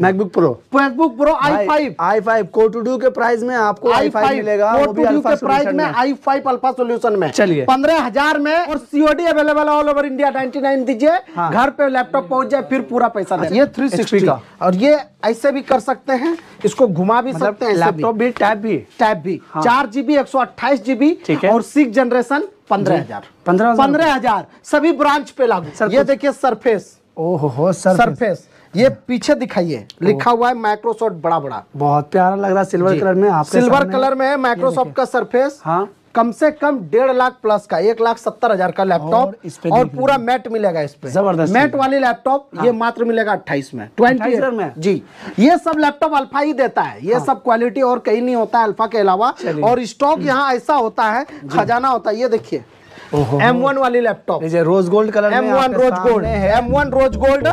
MacBook Pro MacBook Pro i five i five को टू डू के प्राइस में आपको आई फाइव मिलेगा कोटूडू के प्राइस में आई फाइव अल्फा सोल्यूशन में चलिए पंद्रह हजार में और COD available all over India ninety nine दीजिए हाँ। घर पे लैपटॉप पहुंच जाए फिर पूरा पैसा अच्छा, ये थ्री सिक्सटी का और ये ऐसे भी कर सकते हैं इसको घुमा भी मतलब सकते हैं लैपटॉप भी टैब भी टैब भी हाँ। चार जीबी एक सौ अट्ठाईस जीबी और सिक्स जनरेशन पंद्रह हजार पंद्रह हजार सभी ब्रांच पे लागू ये देखिए सरफेस ओहो सरफेस ये पीछे दिखाइए लिखा हुआ है माइक्रोसॉफ्ट बड़ा बड़ा बहुत प्यारा लग रहा है सिल्वर कलर में आपके सिल्वर कलर में है माइक्रोसॉफ्ट का सरफेस हाँ कम से कम डेढ़ लाख प्लस का एक लाख सत्तर हजार का लैपटॉप और, और पूरा मैट मिलेगा इस पे जबरदस्त मैट वाली लैपटॉप हाँ। ये मात्र मिलेगा अट्ठाईस में ट्वेंटी में जी ये सब लैपटॉप अल्फा ही देता है ये हाँ। सब क्वालिटी और कहीं नहीं होता है अल्फा के अलावा और स्टॉक यहाँ ऐसा होता है खजाना होता है ये देखिए एम वन वाली laptop rose gold colour M one rose gold M one rose gold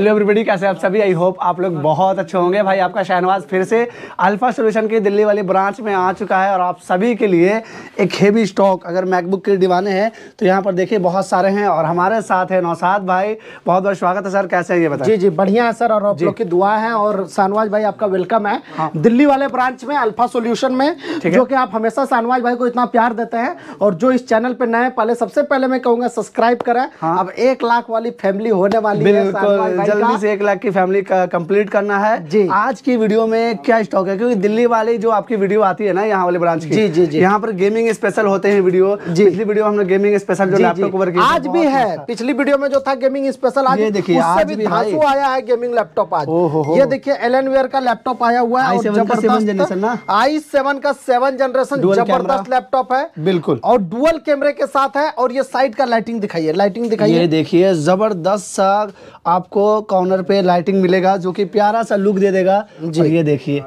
hello everybody कैसे आप सभी आई होप आप लोग बहुत अच्छे होंगे भाई आपका शहनवाज फिर से अल्फा सॉल्यूशन की दिल्ली वाली ब्रांच में आ चुका है और आप सभी के लिए एक हेवी स्टॉक अगर मैकबुक के दीवाने हैं तो यहाँ पर देखिए बहुत सारे हैं और हमारे साथ हैं नौसाद भाई बहुत बहुत स्वागत है सर कैसे हैं ये बताए जी जी बढ़िया है सर और आप लोग की दुआ है और शाहनवाज भाई आपका वेलकम है हाँ। दिल्ली वाले ब्रांच में अल्फा सोल्यूशन में जो कि आप हमेशा शाहनवाज भाई को इतना प्यार देते हैं और जो इस चैनल पर नए पहले सबसे पहले मैं कहूँगा सब्सक्राइब करें हाँ। अब एक लाख वाली फैमिली होने वाली है जल्दी से एक लाख की फैमिली का कंप्लीट करना है जी आज की वीडियो में क्या स्टॉक है क्योंकि दिल्ली वाली जो आपकी वीडियो आती है ना यहाँ वाले ब्रांच की जी जी जी यहाँ पर गेमिंग स्पेशल होते हैं वीडियो पिछली वीडियो हमने गेमिंग स्पेशल जो लैपटॉप कवर किया आज भी है अच्छा। पिछली वीडियो में जो था गेमिंग स्पेशल आज देखिए आज भी आया है गेमिंग लैपटॉप आज ये देखिए एल का लैपटॉप आया हुआ है आई सेवन का सेवन जनरेशन जबरदस्त लैपटॉप है बिल्कुल और डुअल कैमरे के साथ है और ये साइड का लाइटिंग दिखाइए लाइटिंग दिखाइए देखिए जबरदस्त सा आपको कॉर्नर पे लाइटिंग मिलेगा जो कि प्यारा सा लुक दे देगा जी ये देखिए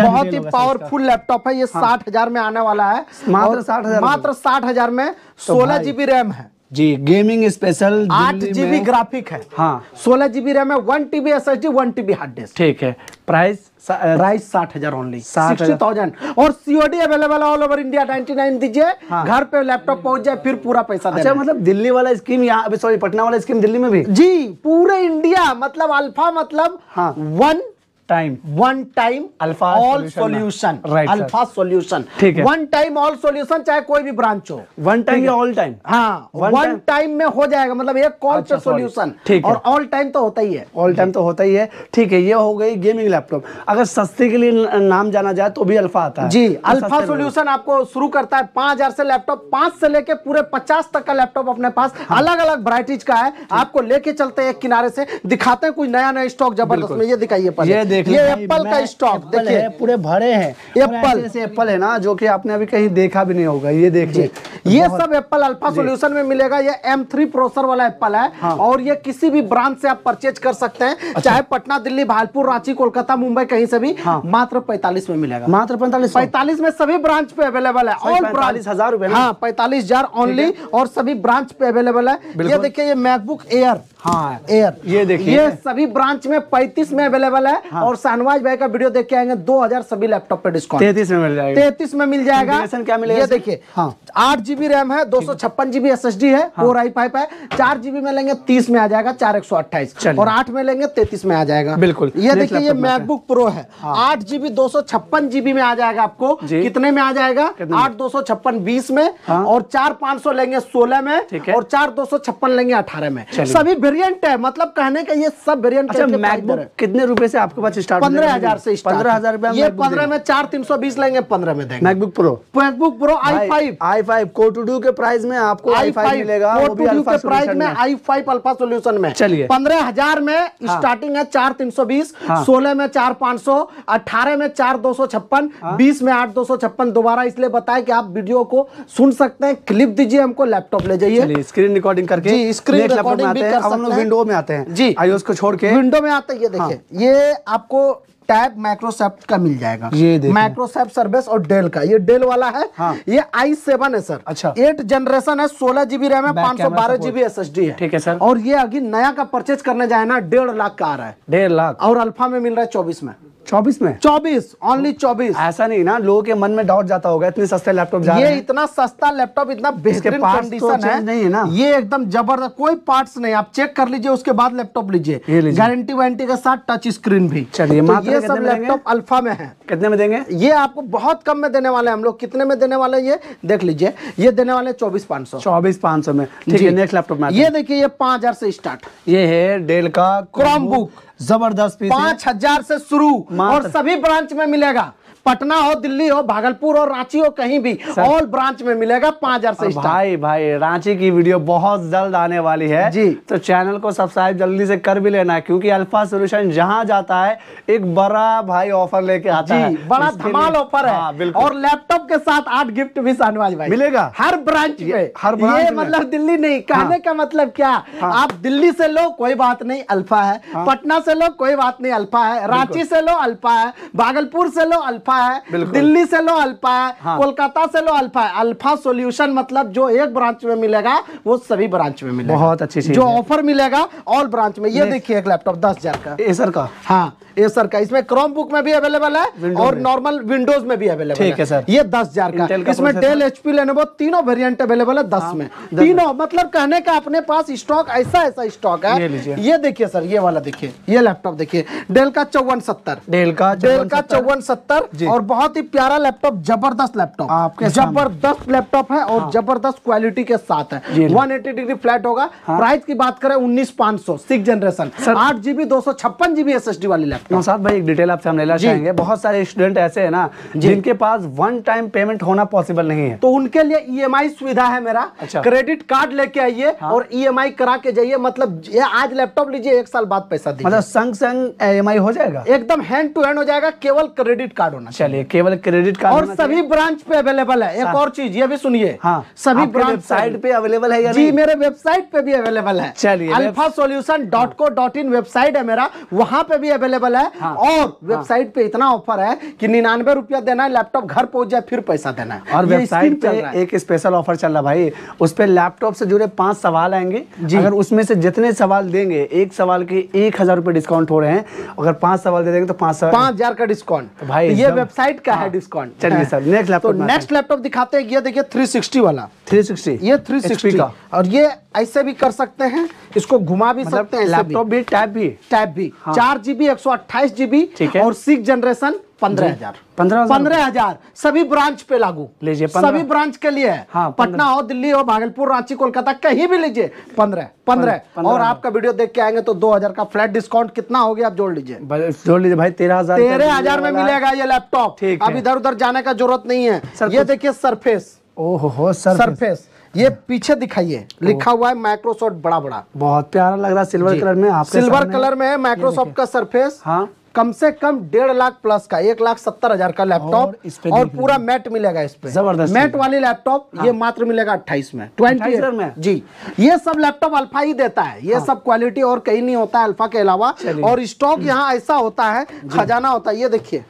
बहुत ही पावरफुल लैपटॉप है ये हाँ। साठ हजार में आने वाला है मात्र साठ हजार मात्र साठ हजार में तो सोलह जीबी रैम है जी गेमिंग स्पेशल आठ जीबी ग्राफिक है हाँ सोलह जीबी रैम है one TB S S D one TB hard disk ठीक है प्राइस प्राइस साठ हजार ओनली सिक्सटी थाउजेंड और COD available all over India ninety nine दीजिए हाँ। घर पे लैपटॉप पहुंच जाए फिर पूरा पैसा अच्छा मतलब दिल्ली वाला स्कीम यहाँ अभी सॉरी पटना वाला स्कीम दिल्ली में भी जी पूरे इंडिया मतलब अल्फा मतलब हाँ। One time one time Alpha all solution right Alpha Solution ठीक है वन टाइम ऑल सोल्यूशन चाहे कोई भी ब्रांच हो वन टाइम ऑल टाइम हाँ वन टाइम में हो जाएगा मतलब एक कॉल अच्छा, पे सोल्यूशन ठीक और ऑल टाइम तो होता ही है ऑल टाइम तो होता ही है ठीक है ये हो गई गेमिंग लैपटॉप अगर सस्ते के लिए नाम जाना जाए तो भी अल्फा आता है जी अल्फा तो सोल्यूशन आपको शुरू करता है पांच हजार से लैपटॉप पांच से लेके पूरे पचास तक का लैपटॉप अपने पास अलग अलग वराइटीज का है आपको लेके चलते हैं एक किनारे से दिखाते हैं कुछ नया नया स्टॉक जबरदस्त में ये दिखाइए देख ये एप्पल का स्टॉक देखिए पूरे भरे हैं एप्पल ऐसे एप्पल है ना जो कि आपने अभी कहीं देखा भी नहीं होगा ये देखिए ये सब एप्पल अल्फा सोल्यूशन में मिलेगा ये एम थ्री प्रोसर वाला एप्पल है हाँ। और ये किसी भी ब्रांच से आप परचेज कर सकते हैं अच्छा। चाहे पटना दिल्ली भालपुर रांची कोलकाता मुंबई कहीं से भी हाँ। मात्र पैतालीस में मिलेगा मात्र पैंतालीस पैतालीस में सभी ब्रांच पे अवेलेबल है ऑल पैंतालीस हजार रूपए हाँ, पैंतालीस हजार ओनली और सभी ब्रांच पे अवेलेबल है ये देखिए ये मैकबुक एयर एयर हाँ। ये देखिए ये सभी ब्रांच में पैंतीस में अवेलेबल है हाँ। और शाहनवाज भाई का वीडियो देख के आएंगे दो हजार सभी लैपटॉप पे डिस्काउंट तैतीस में मिल जाएगा तैतीस में मिल जाएगा क्या मिलेगा ये देखिए हाँ। आठ जीबी रैम है दो सौ छप्पन जीबी एस एस डी है फोर आई फाइव है चार जीबी में लेंगे तीस में आ जाएगा चार एक सौ अट्ठाईस और आठ में लेंगे तैतीस में आ जाएगा बिल्कुल ये देखिए ये मैकबुक प्रो है हाँ। आठ जीबी दो सौ छप्पन जीबी में आ जाएगा आपको कितने में आ जाएगा आठ दो सौ छप्पन बीस में और चार पांच सौ लेंगे सोलह में और चार दो सौ छप्पन लेंगे अठारह में सभी वेरिएंट है मतलब कहने का ये सब वेरिएंट अच्छा, मैकबुक कितने रुपए से आपके पास स्टार्ट पंद्रह हजार से पंद्रह हजार रुपया ये पंद्रह में चार तीन सौ बीस लेंगे पंद्रह में देंगे MacBook Pro MacBook Pro i five i five को टू डू के प्राइस में आपको आई फाइव मिलेगा को टू डू के प्राइस में आई फाइव अल्फा सोल्यूशन में चलिए पंद्रह हजार में स्टार्टिंग हाँ। है चार तीन सौ बीस हाँ। सोलह में चार पांच सौ अठारह में चार दो सौ छप्पन हाँ। बीस में आठ दो सौ छप्पन दोबारा इसलिए बताए की आप वीडियो को सुन सकते हैं क्लिप दीजिए हमको लैपटॉप ले जाइए स्क्रीन रिकॉर्डिंग करके स्क्रीन रिकॉर्डिंग भी कर सकते हम लोग विंडो में आते हैं जी आई को छोड़ के विंडो में आते ये देखिए हाँ। ये आपको टैब माइक्रोसॉफ्ट का मिल जाएगा ये माइक्रोसॉफ्ट सर्विस और डेल का ये डेल वाला है हाँ। ये आई सेवन है सर अच्छा एट जनरेशन है सोलह जीबी रैम है पांच सौ बारह जीबी एस एस डी है ठीक है सर और ये अभी नया का परचेज करने जाए ना डेढ़ लाख का आ रहा है डेढ़ लाख और अल्फा में मिल रहा है चौबीस में चौबीस में चौबीस ओनली तो चौबीस ऐसा नहीं ना लोगों के मन में डाउट जाता होगा इतने सस्ते लैपटॉप ये इतना सस्ता लैपटॉप इतना बेहतरीन कंडीशन तो है नहीं ना ये एकदम जबरदस्त कोई पार्ट्स नहीं आप चेक कर लीजिए उसके बाद लैपटॉप लीजिए गारंटी वारंटी के साथ टच स्क्रीन भी चलिए तो ये सब लैपटॉप अल्फा में है कितने में देंगे ये आपको बहुत कम में देने वाले हम लोग कितने में देने वाले ये देख लीजिए ये देने वाले चौबीस पाँच सौ चौबीस पाँच सौ में ठीक है नेक्स्ट लैपटॉप में ये देखिए ये पांच हजार से स्टार्ट ये है डेल का क्रोम बुक जबरदस्त पांच हजार से शुरू और सभी ब्रांच में मिलेगा पटना हो दिल्ली हो भागलपुर हो रांची हो कहीं भी ऑल ब्रांच में मिलेगा पांच हजार से भाई भाई रांची की वीडियो बहुत जल्द आने वाली है जी तो चैनल को सब्सक्राइब जल्दी से कर भी लेना क्योंकि अल्फा सोल्यूशन जहाँ जाता है एक बड़ा भाई ऑफर लेके आता है बड़ा धमाल ऑफर है हाँ, और लैपटॉप के साथ आठ गिफ्ट भी सानवाज भाई मिलेगा हर ब्रांच में हर ब्रांच मतलब दिल्ली नहीं हाँ। कहने का मतलब क्या हाँ। आप दिल्ली से लो कोई बात नहीं अल्फा है पटना से लो कोई बात नहीं अल्फा है रांची से लो अल्फा है भागलपुर से लो अल्फा अल्फा है दिल्ली से लो अल्फा है हाँ। कोलकाता से लो अल्फा है अल्फा सॉल्यूशन मतलब जो एक ब्रांच में मिलेगा वो सभी ब्रांच में मिलेगा बहुत अच्छी चीज़ जो ऑफर मिलेगा ऑल ब्रांच में ये देखिए एक लैपटॉप दस हजार का एसर का हाँ एसर का इसमें क्रोम बुक में भी अवेलेबल है और नॉर्मल विंडोज में भी अवेलेबल है सर ये दस हजार का इसमें डेल एच पी लेने तीनों वेरियंट अवेलेबल है हाँ, दस में तीनों मतलब कहने का अपने पास स्टॉक ऐसा ऐसा स्टॉक है ये देखिए सर ये वाला देखिए ये लैपटॉप देखिए डेल का चौवन सत्तर डेल का डेल का चौवन सत्तर और बहुत ही प्यारा लैपटॉप जबरदस्त लैपटॉप आपके जबरदस्त लैपटॉप है और हाँ। जबरदस्त क्वालिटी के साथ है 180 डिग्री फ्लैट होगा हाँ। प्राइस की बात करें उन्नीस पांच सौ सिक्स जनरेशन आठ जीबी दो सौ छप्पन जीबी एस एस डी वाली लैपटॉप भाई एक डिटेल आपसे हम लेना चाहेंगे बहुत सारे स्टूडेंट ऐसे है ना जिनके पास वन टाइम पेमेंट होना पॉसिबल नहीं है तो उनके लिए ई e सुविधा है मेरा क्रेडिट अच्छा। कार्ड लेके आइए हाँ। और ई e करा के जाइए मतलब आज लैपटॉप लीजिए एक साल बाद पैसा दीजिए मतलब संग संग ई हो जाएगा एकदम हैंड टू हैंड हो जाएगा केवल क्रेडिट कार्ड होना चलिए अच्छा, केवल क्रेडिट कार्ड और सभी ब्रांच मतलब- पे अवेलेबल है एक हाँ। और चीज ये भी सुनिए हाँ सभी वेबसाइट पे अवेलेबल है जी मेरे वेबसाइट पे भी अवेलेबल है चलिए Alpha Solution dot co dot in website है मेरा वहाँ पे भी अवेलेबल है हाँ। और वेबसाइट हाँ। पे इतना ऑफर है की निन्यानवे रुपया देना है लैपटॉप घर पहुंच जाए फिर पैसा देना है और वेबसाइट पे एक स्पेशल ऑफर चल रहा भाई उस पर लैपटॉप से जुड़े पांच सवाल आएंगे अगर उसमें से जितने सवाल देंगे एक सवाल के एक हजार रुपए डिस्काउंट हो रहे हैं अगर पांच सवाल दे देंगे तो पांच पांच हजार का डिस्काउंट तो भाई ये वेबसाइट का है हाँ। डिस्काउंट चलिए सर नेक्स्ट लैपटॉप तो नेक्स्ट लैपटॉप दिखाते हैं ये देखिए 360 वाला 360 ये 360 का और ये ऐसे भी कर सकते हैं इसको घुमा भी मतलब सकते हैं लैपटॉप भी टैब भी टैब भी हाँ। चार जीबी एक सौ अट्ठाईस जीबी और सिक्स जनरेशन पंद्रह हजार पंद्रह पंद्रह हजार सभी ब्रांच पे लागू लीजिए सभी ब्रांच के लिए है हाँ, पटना हो दिल्ली हो भागलपुर रांची कोलकाता कहीं भी लीजिए पंद्रह पंद्रह और आपका वीडियो देख के आएंगे तो दो हजार का फ्लैट डिस्काउंट कितना हो गया आप जोड़ लीजिए जोड़ लीजिए भाई तेरह हजार तेरह हजार में मिलेगा ये लैपटॉप ठीक अब इधर उधर जाने का जरूरत नहीं है ये देखिए सरफेस ओहो सरफेस ये पीछे दिखाइए लिखा हुआ है माइक्रोसॉफ्ट बड़ा बड़ा बहुत प्यारा लग रहा है सिल्वर कलर में आप सिल्वर कलर में है माइक्रोसॉफ्ट का सरफेस हाँ कम से कम डेढ़ लाख प्लस का एक लाख सत्तर हजार का लैपटॉप और, और पूरा मैट मिलेगा इस पे जबरदस्त मैट वाली लैपटॉप हाँ। ये मात्र मिलेगा अट्ठाईस में ट्वेंटी में जी ये सब लैपटॉप अल्फा ही देता है ये हाँ। सब क्वालिटी और कहीं नहीं होता है अल्फा के अलावा और स्टॉक हम्म। यहाँ ऐसा होता है खजाना होता है ये देखिए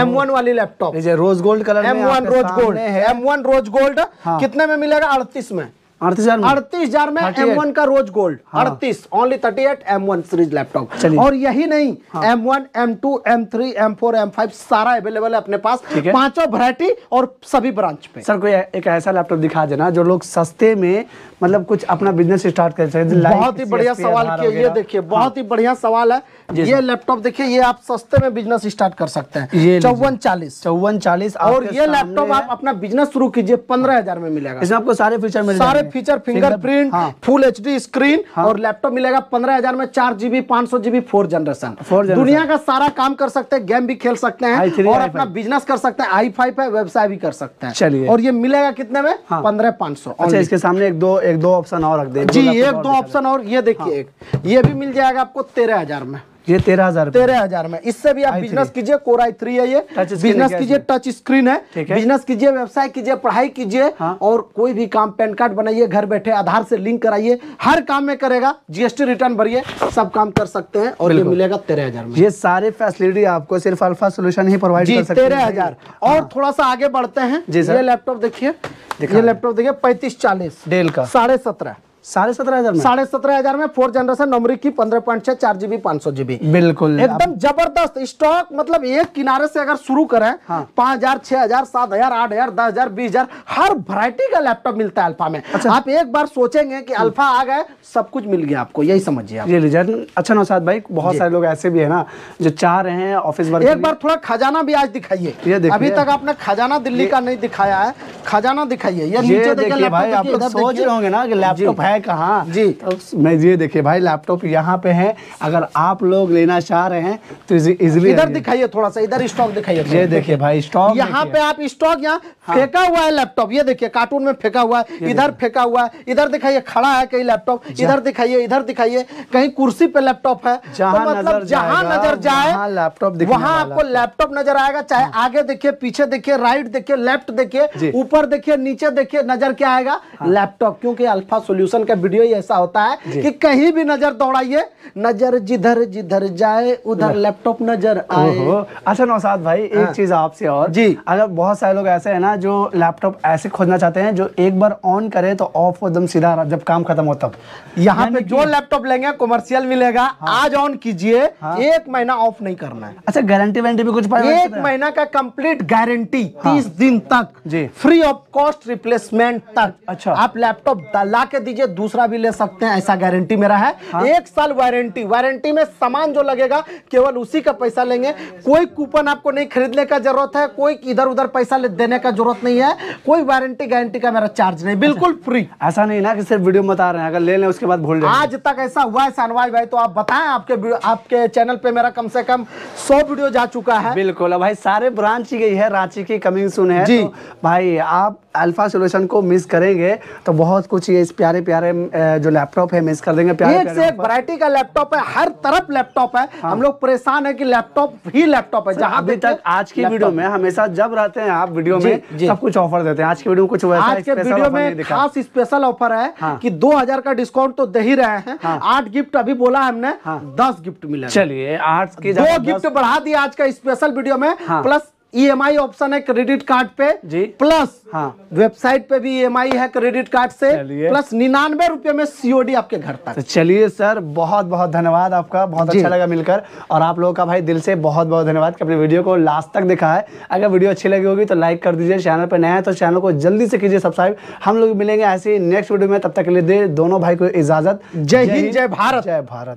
एम वन वाली laptop rose gold colour M one rose gold M one rose gold कितने में मिलेगा अड़तीस में अड़तीस हजार में एम वन का rose gold only series laptop और यही नहीं सारा अवेलेबल है अपने पास पांचों और सभी ब्रांच पे सर कोई एक ऐसा लैपटॉप दिखा देना जो लोग सस्ते में मतलब कुछ अपना बिजनेस स्टार्ट कर सकते बहुत ही बढ़िया सवाल किया ये देखिए बहुत ही हाँ। बढ़िया सवाल है ये लैपटॉप देखिए ये आप सस्ते में बिजनेस स्टार्ट कर सकते हैं चौवन चालीस चौवन चालीस और ये लैपटॉप आप अपना बिजनेस शुरू कीजिए पंद्रह हजार में मिलेगा इसमें आपको सारे फीचर मिले सारे feature fingerprint full H screen और लैपटॉप मिलेगा पंद्रह हजार में चार जीबी पांच सौ जीबी फोर जनरेशन दुनिया का सारा काम कर सकते हैं गेम भी खेल सकते हैं और अपना बिजनेस कर सकते हैं आई फाइव है व्यवसाय भी कर सकते हैं चलिए और ये मिलेगा कितने में हाँ। पंद्रह पांच सौ अच्छा, इसके सामने एक दो एक दो ऑप्शन और रख दे जी एक दो ऑप्शन और ये देखिए हाँ। एक ये भी मिल जाएगा आपको तेरह हजार में ये तेरह हजार तेरह हजार में इससे भी आप बिजनेस कीजिए कोर आई थ्री है ये बिजनेस कीजिए टच स्क्रीन है बिजनेस कीजिए व्यवसाय कीजिए पढ़ाई कीजिए हाँ। और कोई भी काम पैन कार्ड बनाइए घर बैठे आधार से लिंक कराइए हर काम में करेगा जीएसटी रिटर्न भरिए सब काम कर सकते हैं और ये मिलेगा तेरह हजार में ये सारे फैसिलिटी आपको सिर्फ अल्फा सोल्यूशन ही प्रोवाइड कर सकते तेरह हजार हाँ। और थोड़ा सा आगे बढ़ते हैं ये लैपटॉप देखिए ये लैपटॉप देखिए पैंतीस चालीस डेल का साढ़े सत्रह साढ़े सत्रह हजार साढ़े सत्रह हजार में फोर जनरेशन नमरी की पंद्रह पॉइंट छह चार जीबी पांच सौ जीबी बिल्कुल एकदम जबरदस्त स्टॉक मतलब एक किनारे से अगर शुरू करें हाँ। पांच हजार छह हजार सात हजार आठ हजार दस हजार बीस हजार हर वरायटी का लैपटॉप मिलता है अल्फा में अच्छा। आप एक बार सोचेंगे कि अल्फा आ गए सब कुछ मिल गया आपको यही समझिए अच्छा नौसाद भाई बहुत सारे लोग ऐसे भी है ना जो चाह रहे हैं ऑफिस एक बार थोड़ा खजाना भी आज दिखाइए अभी तक आपने खजाना दिल्ली का नहीं दिखाया है खजाना दिखाइए या नीचे देखिए भाई आप लोग सोच रहे होंगे ना कि लैपटॉप है कहाँ जी तो मैं ये देखिए भाई लैपटॉप यहाँ पे है अगर आप लोग लेना चाह रहे हैं तो इजिली इधर दिखाइए थोड़ा सा इधर स्टॉक दिखाइए ये देखिए भाई स्टॉक यहाँ पे आप स्टॉक यहाँ हाँ। फेंका हुआ है लैपटॉप ये देखिए कार्टून में फेंका हुआ है इधर फेंका हुआ है इधर दिखाइए खड़ा है कहीं लैपटॉप इधर दिखाइए इधर दिखाइए कहीं कुर्सी पे लैपटॉप है तो जहाँ मतलब जहाँ नजर जाए लैपटॉप वहाँ आपको लैपटॉप नजर आएगा चाहे हाँ। आगे देखिए पीछे देखिए राइट देखिए लेफ्ट देखिए ऊपर ऊपर देखिए नीचे देखिए नजर क्या आएगा हाँ। लैपटॉप क्योंकि अल्फा सॉल्यूशन का वीडियो ही ऐसा होता है कि कहीं भी नजर दौड़ाइए नजर जिधर जिधर जाए उधर लैपटॉप हाँ। नजर आए अच्छा नौसाद भाई एक हाँ। चीज आपसे और जी अगर बहुत सारे लोग ऐसे है ना जो लैपटॉप ऐसे खोजना चाहते हैं जो एक बार ऑन करे तो ऑफ हो एकदम सीधा जब काम खत्म हो तब यहाँ पे जो लैपटॉप लेंगे कॉमर्शियल मिलेगा हाँ। आज ऑन कीजिए एक महीना ऑफ नहीं करना है अच्छा गारंटी वारंटी भी कुछ एक महीना का कंप्लीट गारंटी तीस दिन तक जी फ्री ऑफ कॉस्ट रिप्लेसमेंट तक अच्छा आप लैपटॉप ला के दीजिए दूसरा भी ले सकते हैं ऐसा गारंटी मेरा है हा? एक साल वारंटी वारंटी में सामान जो लगेगा केवल उसी का पैसा लेंगे कोई कूपन आपको नहीं खरीदने का जरूरत है कोई इधर उधर पैसा देने का जरूरत नहीं है कोई वारंटी गारंटी का मेरा चार्ज नहीं बिल्कुल फ्री अच्छा। ऐसा नहीं ना कि सिर्फ वीडियो बता रहे हैं अगर ले लें उसके बाद भूल आज तक ऐसा हुआ है सानवाज भाई तो आप बताएं आपके आपके चैनल पर मेरा कम से कम सौ वीडियो जा चुका है बिल्कुल भाई सारे ब्रांच ही गई है रांची की कमिंग सुन है जी तो भाई आप अल्फ़ा सोल्यूशन को मिस करेंगे तो बहुत कुछ ये इस प्यारे प्यारे जो लैपटॉप है मिस कर देंगे प्यारे प्यारे एक वरायटी का लैपटॉप है हर तरफ लैपटॉप है हाँ। हम लोग परेशान है कि लैपटॉप ही लैपटॉप है जहाँ अभी तक आज की वीडियो में हमेशा जब रहते हैं आप वीडियो में सब कुछ ऑफर देते हैं आज की वीडियो कुछ वीडियो में खास स्पेशल ऑफर है हाँ। की दो का डिस्काउंट तो दे ही रहे हैं हाँ। आठ गिफ्ट अभी बोला हमने दस गिफ्ट मिला चलिए आठ के दो गिफ्ट बढ़ा दिया आज का स्पेशल वीडियो में प्लस ईएमआई e ऑप्शन है क्रेडिट कार्ड पे जी प्लस हाँ वेबसाइट पे भी ईएमआई e है क्रेडिट कार्ड से प्लस निन्यानवे रुपए में सीओडी आपके घर तक तो चलिए सर बहुत बहुत धन्यवाद आपका बहुत अच्छा लगा मिलकर और आप लोगों का भाई दिल से बहुत बहुत धन्यवाद कि अपने वीडियो को लास्ट तक देखा है अगर वीडियो अच्छी लगी होगी तो लाइक कर दीजिए चैनल पर नया है तो चैनल को जल्दी से कीजिए सब्सक्राइब हम लोग मिलेंगे ऐसे नेक्स्ट वीडियो में तब तक के लिए दे दोनों भाई को इजाजत जय हिंद जय भारत जय भारत